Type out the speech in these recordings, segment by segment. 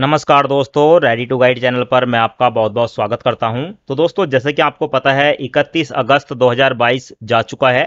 नमस्कार दोस्तों ready to guide channel पर मैं आपका बहुत बहुत स्वागत करता हूं तो दोस्तों जैसे कि आपको पता है 31 अगस्त 2022 जा चुका है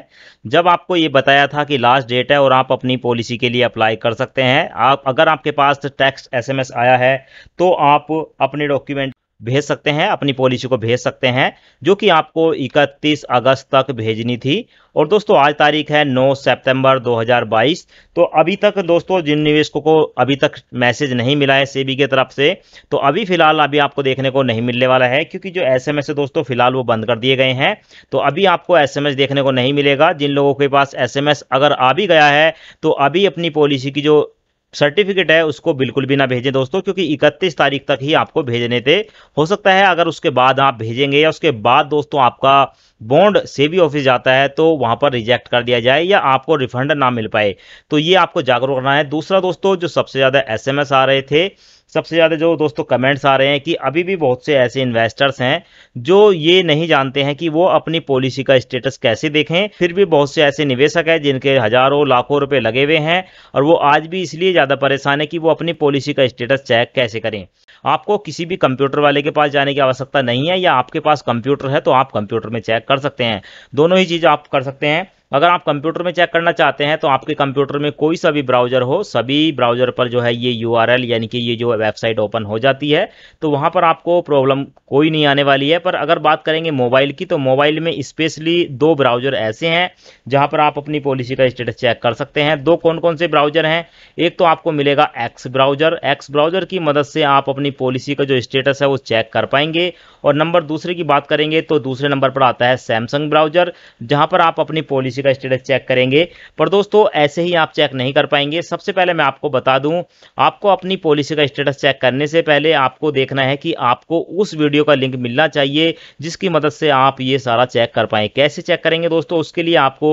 जब आपको ये बताया था कि लास्ट डेट है और आप अपनी पॉलिसी के लिए अप्लाई कर सकते हैं आप अगर आपके पास टैक्स एसएमएस आया है तो आप अपने डॉक्यूमेंट भेज सकते हैं अपनी पॉलिसी को भेज सकते हैं जो कि आपको 31 अगस्त तक भेजनी थी और दोस्तों आज तारीख है 9 सितंबर 2022 तो अभी तक दोस्तों जिन निवेशकों को अभी तक मैसेज नहीं मिला है सेबी की तरफ से तो अभी फिलहाल अभी आपको देखने को नहीं मिलने वाला है क्योंकि जो एस एम दोस्तों फिलहाल वो बंद कर दिए गए हैं तो अभी आपको एस देखने को नहीं मिलेगा जिन लोगों के पास एस अगर आ भी गया है तो अभी अपनी पॉलिसी की जो सर्टिफिकेट है उसको बिल्कुल भी ना भेजें दोस्तों क्योंकि इकतीस तारीख तक ही आपको भेजने थे हो सकता है अगर उसके बाद आप भेजेंगे या उसके बाद दोस्तों आपका बॉन्ड भी ऑफिस जाता है तो वहां पर रिजेक्ट कर दिया जाए या आपको रिफंड ना मिल पाए तो ये आपको जागरूक करना है दूसरा दोस्तों जो सबसे ज़्यादा एस आ रहे थे सबसे ज़्यादा जो दोस्तों कमेंट्स आ रहे हैं कि अभी भी बहुत से ऐसे इन्वेस्टर्स हैं जो ये नहीं जानते हैं कि वो अपनी पॉलिसी का स्टेटस कैसे देखें फिर भी बहुत से ऐसे निवेशक हैं जिनके हज़ारों लाखों रुपए लगे हुए हैं और वो आज भी इसलिए ज़्यादा परेशान है कि वो अपनी पॉलिसी का स्टेटस चेक कैसे करें आपको किसी भी कंप्यूटर वाले के पास जाने की आवश्यकता नहीं है या आपके पास कंप्यूटर है तो आप कंप्यूटर में चेक कर सकते हैं दोनों ही चीज़ आप कर सकते हैं अगर आप कंप्यूटर में चेक करना चाहते हैं तो आपके कंप्यूटर में कोई सा भी ब्राउजर हो सभी ब्राउजर पर जो है ये यू यानी कि ये जो वेबसाइट ओपन हो जाती है तो वहाँ पर आपको प्रॉब्लम कोई नहीं आने वाली है पर अगर बात करेंगे मोबाइल की तो मोबाइल में स्पेशली दो ब्राउजर ऐसे हैं जहाँ पर आप अपनी पॉलिसी का स्टेटस चेक कर सकते हैं दो कौन कौन से ब्राउजर हैं एक तो आपको मिलेगा एक्स ब्राउजर एक्स ब्राउजर की मदद से आप अपनी पॉलिसी का जो स्टेटस है वो चेक कर पाएंगे और नंबर दूसरे की बात करेंगे तो दूसरे नंबर पर आता है सैमसंग ब्राउजर जहाँ पर आप अपनी पॉलिसी किसी का स्टेटस चेक करेंगे पर दोस्तों ऐसे ही आप चेक नहीं कर पाएंगे सबसे पहले मैं आपको बता दूं आपको अपनी पॉलिसी का स्टेटस चेक करने से पहले आपको देखना है कि आपको उस वीडियो का लिंक मिलना चाहिए जिसकी मदद से आप ये सारा चेक कर पाएँ कैसे चेक करेंगे दोस्तों उसके लिए आपको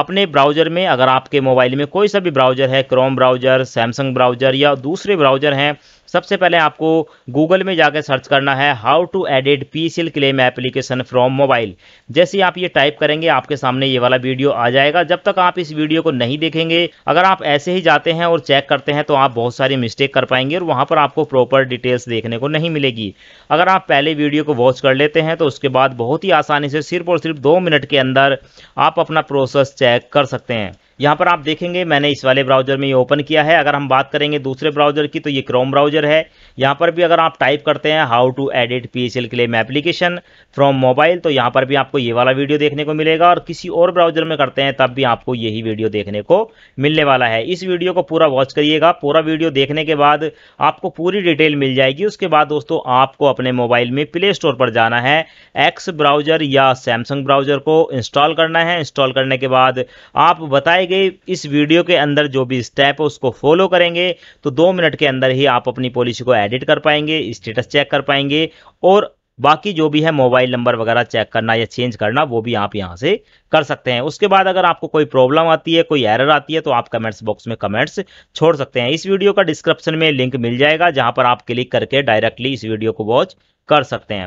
अपने ब्राउज़र में अगर आपके मोबाइल में कोई सा भी ब्राउज़र है क्रोम ब्राउज़र सैमसंग ब्राउज़र या दूसरे ब्राउज़र हैं सबसे पहले आपको गूगल में जाकर सर्च करना है how to edit P C L claim application from mobile जैसे आप ये टाइप करेंगे आपके सामने ये वाला वीडियो आ जाएगा जब तक आप इस वीडियो को नहीं देखेंगे अगर आप ऐसे ही जाते हैं और चेक करते हैं तो आप बहुत सारी मिस्टेक कर पाएंगे और वहाँ पर आपको प्रॉपर डिटेल्स देखने को नहीं मिलेगी अगर आप पहले वीडियो को वॉच कर लेते हैं तो उसके बाद बहुत ही आसानी से सिर्फ और सिर्फ दो मिनट के अंदर आप अपना प्रोसेस चेक कर सकते हैं यहाँ पर आप देखेंगे मैंने इस वाले ब्राउजर में ये ओपन किया है अगर हम बात करेंगे दूसरे ब्राउजर की तो ये क्रोम ब्राउजर है यहाँ पर भी अगर आप टाइप करते हैं how to edit P H L claim application from mobile तो यहाँ पर भी आपको ये वाला वीडियो देखने को मिलेगा और किसी और ब्राउजर में करते हैं तब भी आपको यही वीडियो देखने को मिलने वाला है इस वीडियो को पूरा वॉच करिएगा पूरा वीडियो देखने के बाद आपको पूरी डिटेल मिल जाएगी उसके बाद दोस्तों आपको अपने मोबाइल में प्ले स्टोर पर जाना है एक्स ब्राउजर या सैमसंग ब्राउजर को इंस्टॉल करना है इंस्टॉल करने के बाद आप बताए बताए गए इस वीडियो के अंदर जो भी स्टेप है उसको फॉलो करेंगे तो दो मिनट के अंदर ही आप अपनी पॉलिसी को एडिट कर पाएंगे स्टेटस चेक कर पाएंगे और बाकी जो भी है मोबाइल नंबर वगैरह चेक करना या चेंज करना वो भी आप यहां से कर सकते हैं उसके बाद अगर आपको कोई प्रॉब्लम आती है कोई एरर आती है तो आप कमेंट्स बॉक्स में कमेंट्स छोड़ सकते हैं इस वीडियो का डिस्क्रिप्शन में लिंक मिल जाएगा जहां पर आप क्लिक करके डायरेक्टली इस वीडियो को वॉच कर सकते हैं